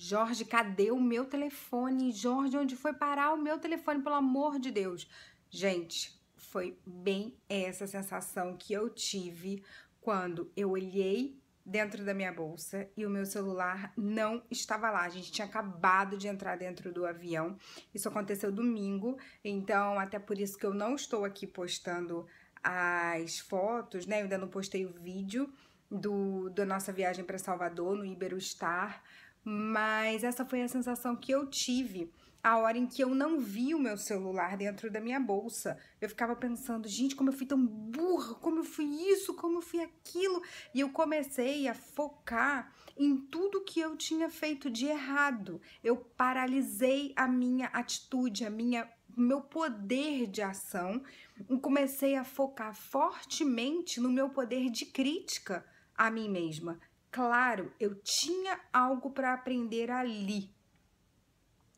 Jorge, cadê o meu telefone? Jorge, onde foi parar o meu telefone? Pelo amor de Deus. Gente, foi bem essa sensação que eu tive quando eu olhei dentro da minha bolsa e o meu celular não estava lá. A gente tinha acabado de entrar dentro do avião. Isso aconteceu domingo, então até por isso que eu não estou aqui postando as fotos, né? Eu ainda não postei o vídeo do da nossa viagem para Salvador no Iberostar. Star mas essa foi a sensação que eu tive a hora em que eu não vi o meu celular dentro da minha bolsa. Eu ficava pensando, gente, como eu fui tão burra, como eu fui isso, como eu fui aquilo. E eu comecei a focar em tudo que eu tinha feito de errado. Eu paralisei a minha atitude, a minha meu poder de ação e comecei a focar fortemente no meu poder de crítica a mim mesma, Claro, eu tinha algo para aprender ali.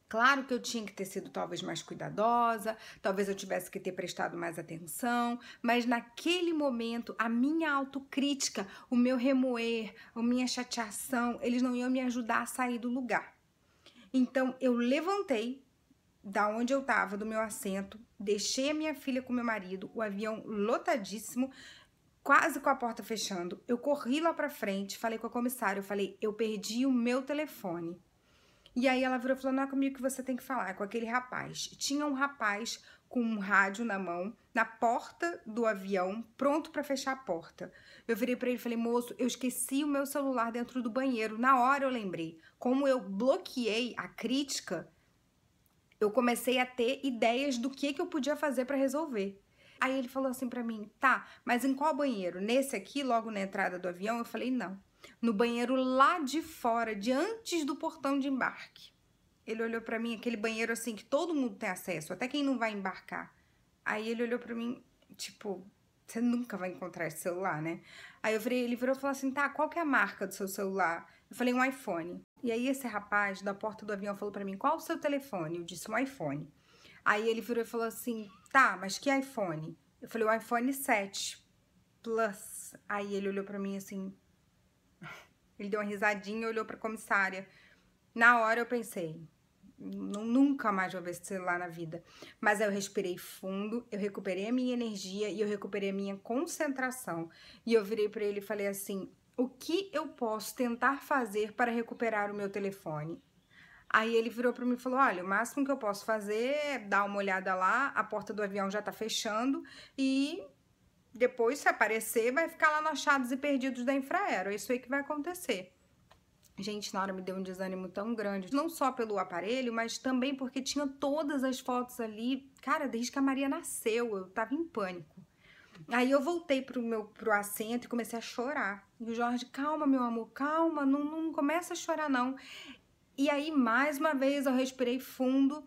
Claro que eu tinha que ter sido talvez mais cuidadosa, talvez eu tivesse que ter prestado mais atenção, mas naquele momento a minha autocrítica, o meu remoer, a minha chateação, eles não iam me ajudar a sair do lugar. Então eu levantei da onde eu estava, do meu assento, deixei a minha filha com meu marido, o avião lotadíssimo, quase com a porta fechando, eu corri lá para frente, falei com a comissária, eu falei, eu perdi o meu telefone. E aí ela virou e falou, não é comigo que você tem que falar, é com aquele rapaz. Tinha um rapaz com um rádio na mão, na porta do avião, pronto para fechar a porta. Eu virei para ele e falei: "Moço, eu esqueci o meu celular dentro do banheiro". Na hora eu lembrei. Como eu bloqueei a crítica, eu comecei a ter ideias do que que eu podia fazer para resolver. Aí ele falou assim para mim: tá, mas em qual banheiro? Nesse aqui, logo na entrada do avião? Eu falei: não. No banheiro lá de fora, de antes do portão de embarque. Ele olhou para mim, aquele banheiro assim que todo mundo tem acesso, até quem não vai embarcar. Aí ele olhou para mim, tipo, você nunca vai encontrar esse celular, né? Aí eu virei, ele virou e falou assim: tá, qual que é a marca do seu celular? Eu falei: um iPhone. E aí esse rapaz da porta do avião falou para mim: qual o seu telefone? Eu disse: um iPhone. Aí ele virou e falou assim: tá, mas que iPhone? Eu falei: o iPhone 7 Plus. Aí ele olhou para mim assim. Ele deu uma risadinha e olhou pra comissária. Na hora eu pensei: nunca mais vou ver esse celular na vida. Mas aí eu respirei fundo, eu recuperei a minha energia e eu recuperei a minha concentração. E eu virei para ele e falei assim: o que eu posso tentar fazer para recuperar o meu telefone? Aí ele virou para mim e falou: Olha, o máximo que eu posso fazer é dar uma olhada lá, a porta do avião já tá fechando e depois, se aparecer, vai ficar lá no achados e perdidos da Infraero. É isso aí que vai acontecer. Gente, na hora me deu um desânimo tão grande, não só pelo aparelho, mas também porque tinha todas as fotos ali. Cara, desde que a Maria nasceu, eu tava em pânico. Aí eu voltei pro meu pro assento e comecei a chorar. E o Jorge, calma, meu amor, calma, não, não começa a chorar não. E aí, mais uma vez, eu respirei fundo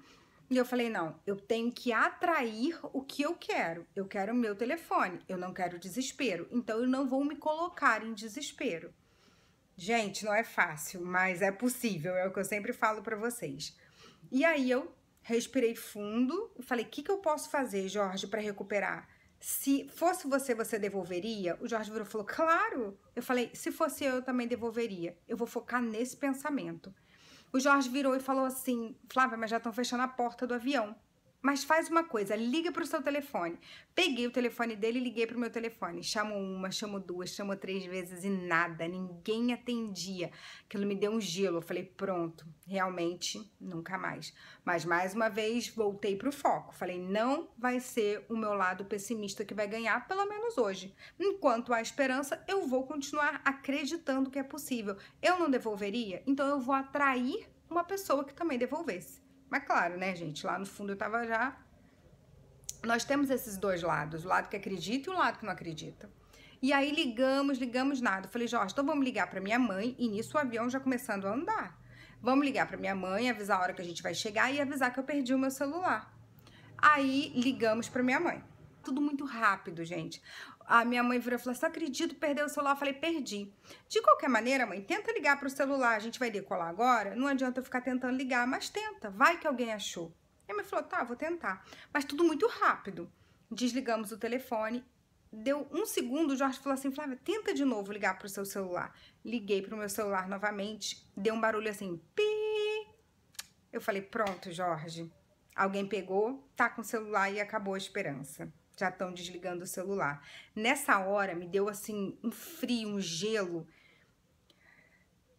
e eu falei: não, eu tenho que atrair o que eu quero. Eu quero o meu telefone, eu não quero desespero. Então, eu não vou me colocar em desespero. Gente, não é fácil, mas é possível, é o que eu sempre falo para vocês. E aí, eu respirei fundo e falei: o que, que eu posso fazer, Jorge, para recuperar? Se fosse você, você devolveria? O Jorge virou e falou: claro. Eu falei: se fosse eu, eu também devolveria. Eu vou focar nesse pensamento. O Jorge virou e falou assim: Flávia, mas já estão fechando a porta do avião. Mas faz uma coisa, liga para o seu telefone. Peguei o telefone dele e liguei para o meu telefone. Chamo uma, chamo duas, chamo três vezes e nada, ninguém atendia. Aquilo me deu um gelo. Eu falei, pronto, realmente nunca mais. Mas mais uma vez voltei para o foco. Falei, não vai ser o meu lado pessimista que vai ganhar, pelo menos hoje. Enquanto há esperança, eu vou continuar acreditando que é possível. Eu não devolveria, então eu vou atrair uma pessoa que também devolvesse. Mas claro, né, gente? Lá no fundo eu tava já. Nós temos esses dois lados, o lado que acredita e o lado que não acredita. E aí ligamos, ligamos nada. Eu falei, Jorge, então vamos ligar para minha mãe e nisso o avião já começando a andar. Vamos ligar para minha mãe, avisar a hora que a gente vai chegar e avisar que eu perdi o meu celular. Aí ligamos para minha mãe. Tudo muito rápido, gente a minha mãe virou e falou assim: acredito, perdeu o celular. Eu falei, perdi. De qualquer maneira, mãe, tenta ligar para o celular. A gente vai decolar agora. Não adianta eu ficar tentando ligar, mas tenta. Vai que alguém achou. Minha mãe falou: tá, vou tentar. Mas tudo muito rápido. Desligamos o telefone. Deu um segundo, o Jorge falou assim: Flávia, tenta de novo ligar para o seu celular. Liguei para o meu celular novamente. Deu um barulho assim: pi. Eu falei: pronto, Jorge. Alguém pegou, tá com o celular e acabou a esperança já estão desligando o celular. Nessa hora me deu assim um frio, um gelo.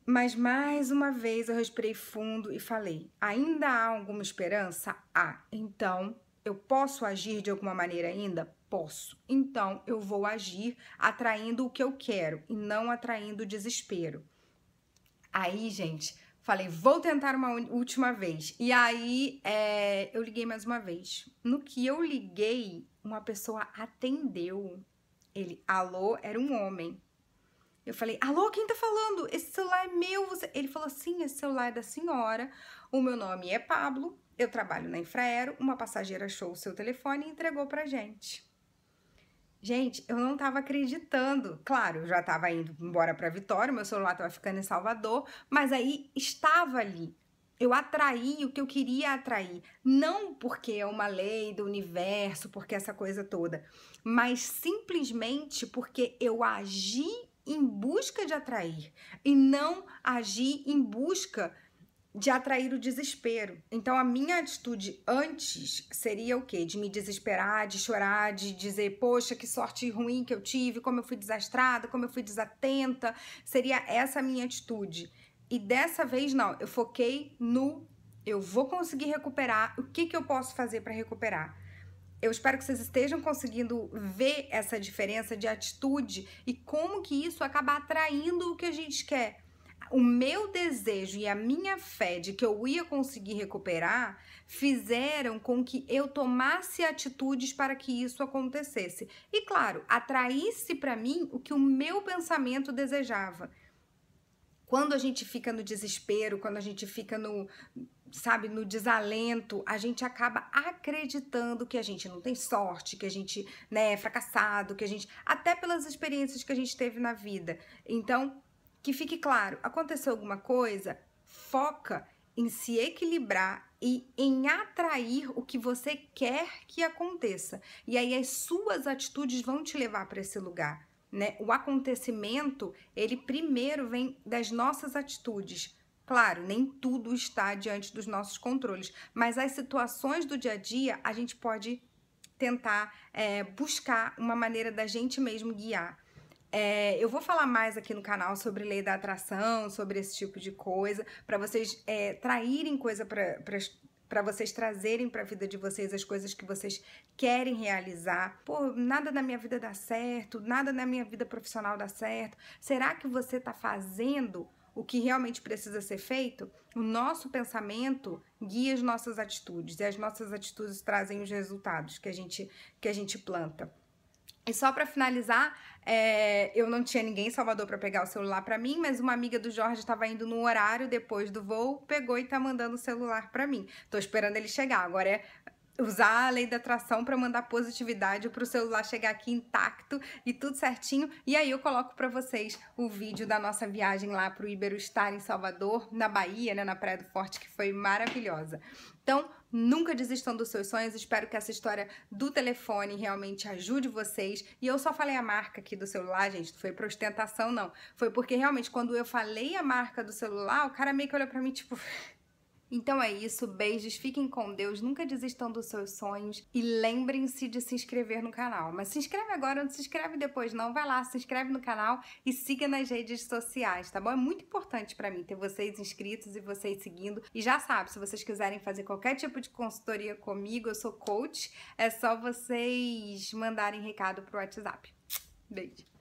Mas mais uma vez eu respirei fundo e falei: ainda há alguma esperança? Há. Ah, então eu posso agir de alguma maneira ainda? Posso. Então eu vou agir atraindo o que eu quero e não atraindo o desespero. Aí, gente, falei: vou tentar uma última vez. E aí é, eu liguei mais uma vez. No que eu liguei, uma pessoa atendeu. Ele, alô, era um homem. Eu falei, alô, quem tá falando? Esse celular é meu. Você... Ele falou, sim, esse celular é da senhora. O meu nome é Pablo, eu trabalho na Infraero. Uma passageira achou o seu telefone e entregou pra gente. Gente, eu não tava acreditando. Claro, eu já tava indo embora pra Vitória, meu celular tava ficando em Salvador, mas aí estava ali eu atraí o que eu queria atrair. Não porque é uma lei do universo, porque essa coisa toda, mas simplesmente porque eu agi em busca de atrair e não agi em busca de atrair o desespero. Então a minha atitude antes seria o quê? De me desesperar, de chorar, de dizer, poxa, que sorte ruim que eu tive, como eu fui desastrada, como eu fui desatenta. Seria essa a minha atitude. E dessa vez não, eu foquei no eu vou conseguir recuperar, o que, que eu posso fazer para recuperar? Eu espero que vocês estejam conseguindo ver essa diferença de atitude e como que isso acaba atraindo o que a gente quer. O meu desejo e a minha fé de que eu ia conseguir recuperar fizeram com que eu tomasse atitudes para que isso acontecesse. E claro, atraísse para mim o que o meu pensamento desejava. Quando a gente fica no desespero, quando a gente fica no, sabe, no desalento, a gente acaba acreditando que a gente não tem sorte, que a gente né, é fracassado, que a gente. Até pelas experiências que a gente teve na vida. Então, que fique claro: aconteceu alguma coisa, foca em se equilibrar e em atrair o que você quer que aconteça. E aí as suas atitudes vão te levar para esse lugar né? O acontecimento, ele primeiro vem das nossas atitudes. Claro, nem tudo está diante dos nossos controles, mas as situações do dia a dia a gente pode tentar é, buscar uma maneira da gente mesmo guiar. É, eu vou falar mais aqui no canal sobre lei da atração, sobre esse tipo de coisa, para vocês é, traírem coisa para para vocês trazerem para a vida de vocês as coisas que vocês querem realizar. Pô, nada na minha vida dá certo, nada na minha vida profissional dá certo. Será que você está fazendo o que realmente precisa ser feito? O nosso pensamento guia as nossas atitudes e as nossas atitudes trazem os resultados que a gente que a gente planta. E só para finalizar, é, eu não tinha ninguém em Salvador para pegar o celular para mim, mas uma amiga do Jorge estava indo no horário depois do voo, pegou e tá mandando o celular para mim. Tô esperando ele chegar. Agora é usar a lei da atração para mandar positividade para o celular chegar aqui intacto e tudo certinho. E aí eu coloco para vocês o vídeo da nossa viagem lá para o Iberostar em Salvador, na Bahia, né, na Praia do Forte, que foi maravilhosa. Então, Nunca desistam dos seus sonhos. Espero que essa história do telefone realmente ajude vocês. E eu só falei a marca aqui do celular, gente. Não foi pra ostentação, não. Foi porque realmente, quando eu falei a marca do celular, o cara meio que olhou pra mim, tipo. Então é isso, beijos, fiquem com Deus, nunca desistam dos seus sonhos e lembrem-se de se inscrever no canal. Mas se inscreve agora, não se inscreve depois não, vai lá, se inscreve no canal e siga nas redes sociais, tá bom? É muito importante para mim ter vocês inscritos e vocês seguindo. E já sabe, se vocês quiserem fazer qualquer tipo de consultoria comigo, eu sou coach, é só vocês mandarem recado pro WhatsApp. Beijo.